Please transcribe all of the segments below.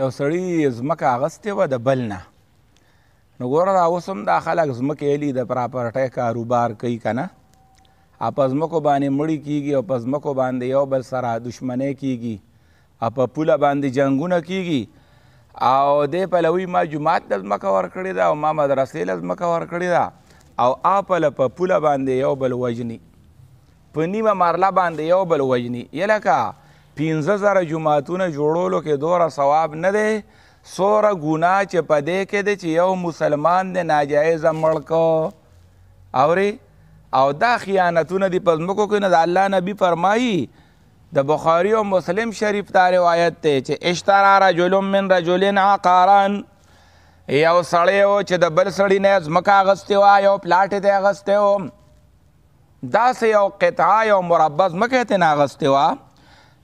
یو سړي ځمکه اغستې وه د بل نه نو ګوره را اوس هم دا خلک ځمکې ایلي د پراپرټۍ کاروبار کوي که نه او په ځمکو باندې مړي کیږي او په ځمکو باندې یو بل سره دښمنۍ کیږي او په پوله باندې جنګونه کیږي او دې پلوي ما جماعت د ځمکه ورکړې ده او ما مدرسې له ځمکه ورکړې ده او اپله په پوله باندې یو بل وژني په نیمه مارله باندې یو بل وژني یلکه پنځه زره جماعتونه جوړولو کې دوره ثواب نه دی څوره ګناه چې په دې کې دی چې یو مسلمان دی ناجایزه مړ کو اورې او دا خیانتونه دي په ځمکو کې نه د الله نبي فرمایي د بخاري او مسلم شریف دا روایت دی چې اشترا رجل من رجلین عقاران یو سړی و چې د بل سړي نه ځمکه اغستې وه یو پلاټ یې اغستی و داسې یو قطعه یو مربع ځمکه یې ترې اغستې وه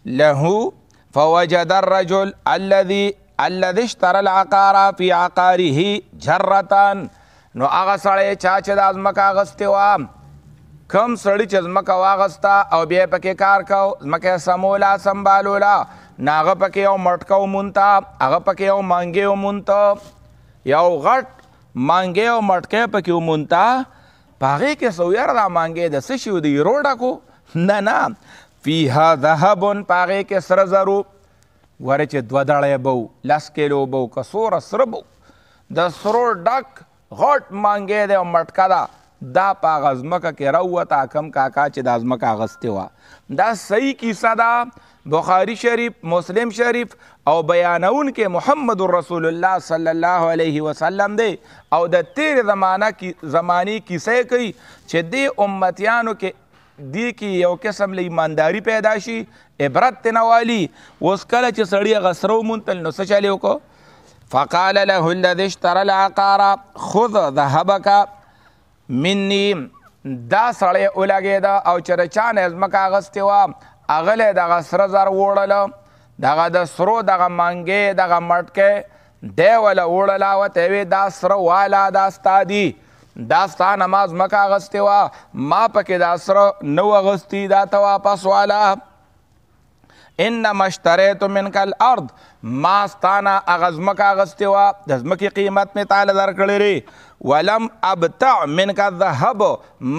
له فوجد الرجل الذي الذي اشترى العقار في عقاره جرتان نو هغه سړی چا چې د ازمکه اغستې وه کم سړي چې ځمکه واغسته او بیا پکې کار کو ځمکه سمولا سمبالولا نو هغه پکې یو مټکه ومونته هغه پکې یو مانګې ومونته یو غټ مانګې او مټکې پکې ومونته په هغې کې سو یاره دا مانګې د څه شي د یرو ډکو نه نه فیها ذهبون پاغه کې سره زرو ورې چې دوه دړې بو لاس کیلو بو کسور سره بو د سرو ډک غټ مانګې دی او مټکا دا دا پاغ ازمکه کې راوته کم کاکا چې د ازمکه اغستې وا دا صحیح کیسه ده بخاری شریف مسلم شریف او بیانون کې محمد رسول الله صلی الله علیه وسلم دی او د تیر زمانہ کی زمانی کیسه کوي چې د امتیانو کې دی کې یو قسم له ایمانداری پیدا شي عبرت تنوالی اوس کله چې سړی غسرو مونتل نو څه چالي وکړو فقال له الذي اشترى العقار خذ ذهبك مني دا سړی ولګېد او چې چا نه ځمکه اغستې وه هغه له دغه سره زر وړله دغه د سرو دغه مانګې دغه مټکې دی وله وړله ورته یې دا سره واله دا ستا دي دا ستا نماز مکه اغستې وه ما پکې دا سره نو اغستې دا ته واپس والا انما اشتریت منک الارض ما ستانه اغزمک اغستی وا د زمکی قیمت می تعالی در کړی ولم ابتع منک الذهب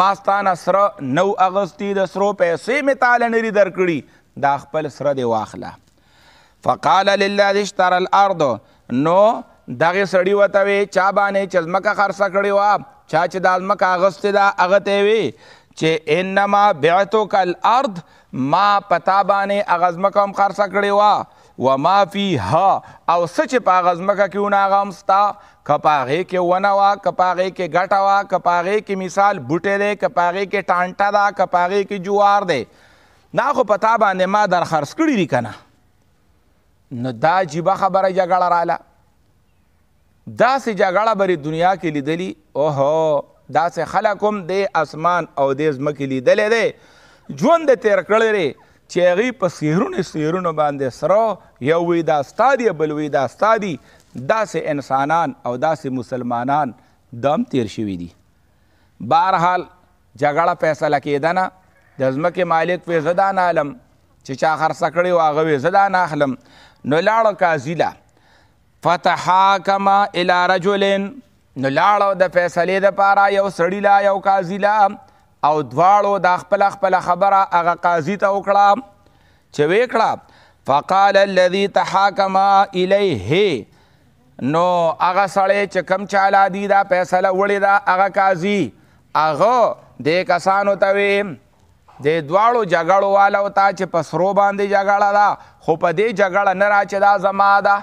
ما ستانه سره نو اغستی د سرو پیسې می تعالی نری در کړی دا خپل سره دی واخله فقال للذي اشترى الارض نو دغه سړی وته چا باندې چزمکه خرڅ کړی وا چا چې د المکه اغستې ده هغه ته یې وي چې انما بعتک الارض ما پتا باندې هغه ځمکه هم خرڅه کړې وه وما فیها او څه چې په هغه ځمکه کې ونه هغه هم ستا که په هغې کې ونه وه که په هغې کې ګټه وه که په هغې کې مثال بوټی دی که په هغې کې ټانټه ده که په هغې کې جوار دی دا خو په تا باندې ما در خرڅ کړي دي که نه نو دا عجیبه خبره جګړه راله داسې جګړه برې دنیا کې لیدلی اوهو داسې خلک هم د اسمان او د ځمکې لیدلی دی ژوند د تیر کړی دی چې هغې په سیرونو سیرونو باندې سره یو وی دا ستا دی بل وی دا ستا دی داسې انسانان او داسې مسلمانان دم تیر شوي دي بهرحال جګړه فیصله کېدنه د ځمکې مالک وی زه دا نه علم چې چا خرڅه کړې وه هغه وی زه دا نه اخلم نو لاړه قاضي له فتحاکما الی رجلن نو لاړو د فیصلې د پاره یو سړی لا یو قاضی لا او دواړو د خپل خپل خبره هغه قاضی ته وکړه چې وکړه فقال الذي تحاکما الیه نو هغه سړی چې کم چاله دی دا فیصله وړې دا هغه قاضی هغه دې کسانو ته ویم د دواړو جګړو والو ته چې په سرو باندې جګړه ده خو په دې جګړه نه را چې دا زما ده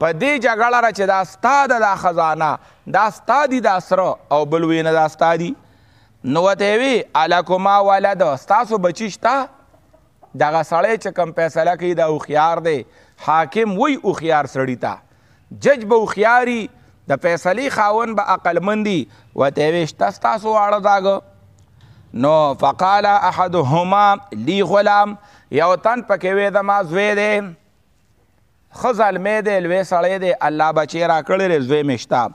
په دې جګړه را چې دا ستا ده دا خزانه دا ستا دي دا سره او بل وی نه دا ستا دي نو ورته یې وي الکما ولد ستاسو بچي شته دغه سړی چې کوم فیصله کوي دا هوښیار دی حاکم وی هوښیار سړي ته جج به هوښیاري د فیصلې خاون به عقلمندي ورته یې شته ستاسو واړه داګه نو فقال احدهما لی غلام یو تن پکې وې د ما زوی دی خزلمې دی لوی سړی دی الله بچی را کړی دی زوی مشتا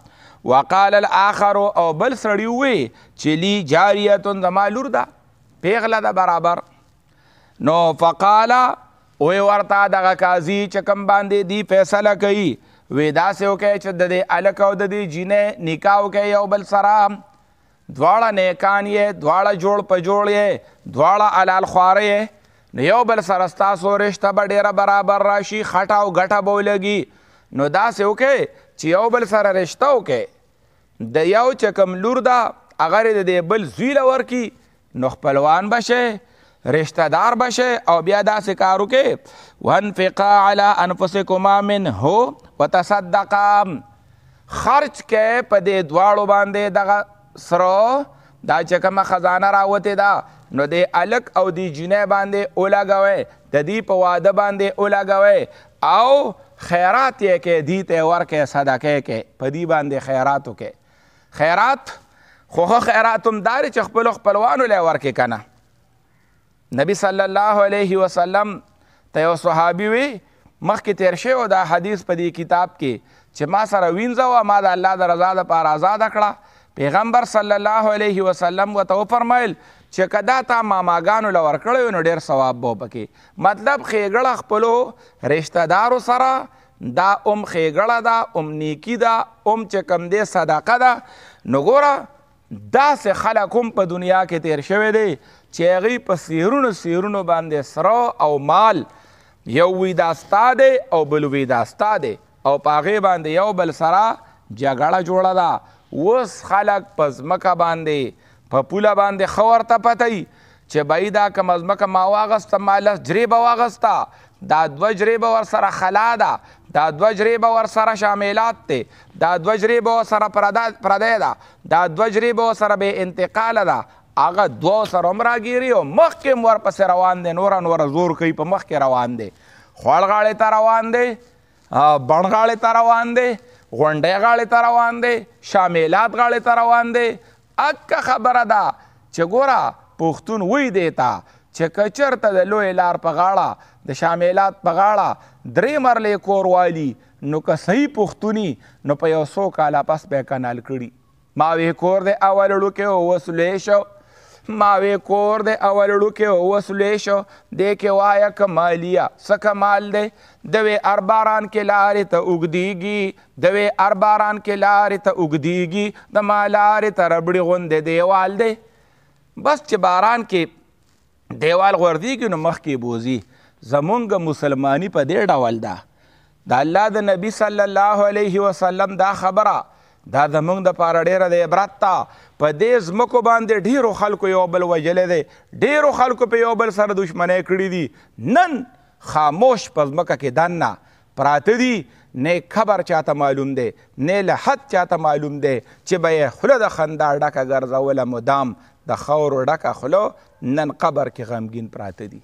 وقال الاخر او بل سړی وی چې لی جاریه زما لور ده پیغله ده برابر نو فقال وی ورته دغه قاضي چې کم باندې دی فیصله کوي وی داسې وکړي چې د دې الک او د دې جینې نکاح وکړي یو بل سره دواړه نیکان یې دواړه جوړ په جوړ یې دواړه علال خواره یې نو یو بل سره ستاسو رشته به ډیره برابر راشي خټه او ګټه به ولګي نو داسې وکې چې یو بل سره رشته وکې د یو چې کوم لور ده هغه د دې بل زوی له ورکړي نو خپلوان بشه رشتہ دار بشه او بیا داسې کار وکې وانفقا علی انفسکما منه وتصدقا خرج کې په دې دواړو باندې دغه سره دا چې کومه خزانه راوته دا نو دی الک او دی جنې باندې اولاګوي د دې په واده باندې اولاګوي او خیرات یې کې دی ته ورکه صدقه کې په دې باندې خیراتو کې خیرات خو خو خیراتم دار چې خپل خپلوانو لای ورکه کنه نبی صلی الله علیه وسلم ته یو صحابي وي مخکې تیر شوی او دا حدیث په دې کتاب کې چې ما سره وینځو ما د الله د رضا لپاره آزاد کړه پیغمبر صلی الله علیه وسلم وته فرمایل چې کدا تا ماماګانو لور کړو نو ډیر ثواب به پکې مطلب خېګړه خپلو رشتہ دارو سره دا ام خېګړه دا ام نیکی دا ام چې کم دې صدقه دا نو ګوره دا سه خلک هم په دنیا کې تیر شوی دی چې هغه په سیرونو سیرونو باندې سره او مال یو وی داستا دی او بل وی داستا دی او پاغه باندې یو بل سره جګړه جوړه ده وس خلق پس مکه باندې په پوله باندې خور ته پتی چې بای دا کم از مکه ما واغست مالس جریبه واغستا دا دو جریبه ور سره خلا ده دا دو جریبه ور سره شاملات ته دا دو جریبه ور سره پرده ده دا دو جریبه ور سره به انتقال ده هغه دو سره مراګيري او مخکې ور پس روان دي نور نور زور کوي په مخ کې روان دي خوړغاړې ته روان دي بڼغاړې ته روان دي غونډې غاړې ته روان دی شامیلات غاړې ته روان دی اکه خبره ده چې ګوره پښتون وی دی ته چې کچرته د لوی لار په غاړه د شامیلات په غاړه درې مرلې کوروالي نو که صحیح پښتوني نو په یو څو کاله پس به کانال کړي ما وی کور د اول لوکه وسلې شو ماوی کور دی اول ړوکې وسلی شو دې کې وایه کمالیه څه کمال دی دوی ارباران کې لارې ته اوږدېږي دوی ارباران کې لارې ته اوږدېږي د ما لارې ته ربړې غوندې دیوال دی بس چې باران کې دیوال غوردېږي نو مخکې بوزي زمونږ مسلمانی په دې ډول ده د الله د نبی صلی الله علیه وسلم دا خبره دا زمونږ د پاره ډیره د عبرت ته په دې ځمکو باندې ډیرو خلکو یو بل وژلی دی ډیرو خلکو په یو بل سره دښمنۍ کړي دي نن خاموش په ځمکه کې دننه پراته دي نه خبر چاته معلوم دی نه لحد چاته معلوم دی چې به یې خوله د خندا ډکه ګرځوله مدام د خاورو ډکه خوله نن قبر کې غمګین پراته دي